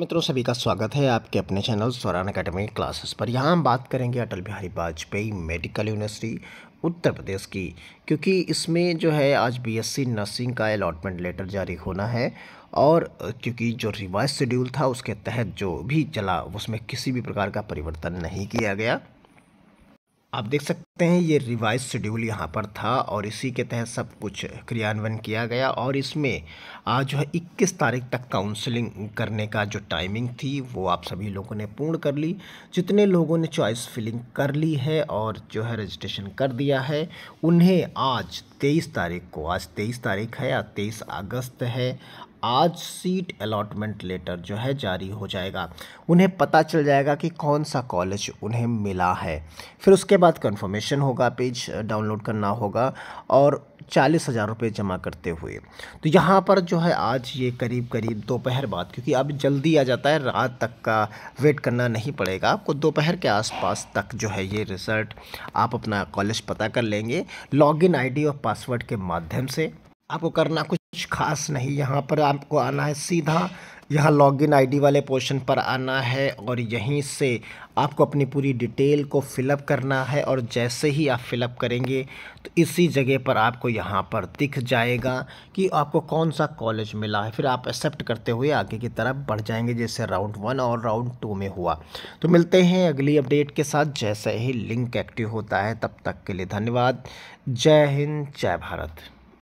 मित्रों सभी का स्वागत है आपके अपने चैनल स्वरान अकेडमी क्लासेस पर यहाँ हम बात करेंगे अटल बिहारी वाजपेयी मेडिकल यूनिवर्सिटी उत्तर प्रदेश की क्योंकि इसमें जो है आज बीएससी नर्सिंग का अलॉटमेंट लेटर जारी होना है और क्योंकि जो रिवाइज शेड्यूल था उसके तहत जो भी चला उसमें किसी भी प्रकार का परिवर्तन नहीं किया गया आप देख सकते हैं ये रिवाइज शेड्यूल यहाँ पर था और इसी के तहत सब कुछ क्रियान्वयन किया गया और इसमें आज जो है इक्कीस तारीख तक काउंसलिंग करने का जो टाइमिंग थी वो आप सभी लोगों ने पूर्ण कर ली जितने लोगों ने चॉइस फिलिंग कर ली है और जो है रजिस्ट्रेशन कर दिया है उन्हें आज तेईस तारीख को आज तेईस तारीख है या तेईस अगस्त है आज सीट अलॉटमेंट लेटर जो है जारी हो जाएगा उन्हें पता चल जाएगा कि कौन सा कॉलेज उन्हें मिला है फिर उसके बाद कंफर्मेशन होगा पेज डाउनलोड करना होगा और चालीस हज़ार रुपये जमा करते हुए तो यहाँ पर जो है आज ये करीब करीब दोपहर बाद क्योंकि अब जल्दी आ जाता है रात तक का वेट करना नहीं पड़ेगा आपको दोपहर के आसपास तक जो है ये रिज़ल्ट आप अपना कॉलेज पता कर लेंगे लॉगिन आईडी और पासवर्ड के माध्यम से आपको करना कुछ खास नहीं यहाँ पर आपको आना है सीधा यहाँ लॉगिन आईडी वाले पोर्शन पर आना है और यहीं से आपको अपनी पूरी डिटेल को फिलअप करना है और जैसे ही आप फिलअप करेंगे तो इसी जगह पर आपको यहाँ पर दिख जाएगा कि आपको कौन सा कॉलेज मिला है फिर आप एक्सेप्ट करते हुए आगे की तरफ बढ़ जाएंगे जैसे राउंड वन और राउंड टू में हुआ तो मिलते हैं अगली अपडेट के साथ जैसे ही लिंक एक्टिव होता है तब तक के लिए धन्यवाद जय हिंद जय भारत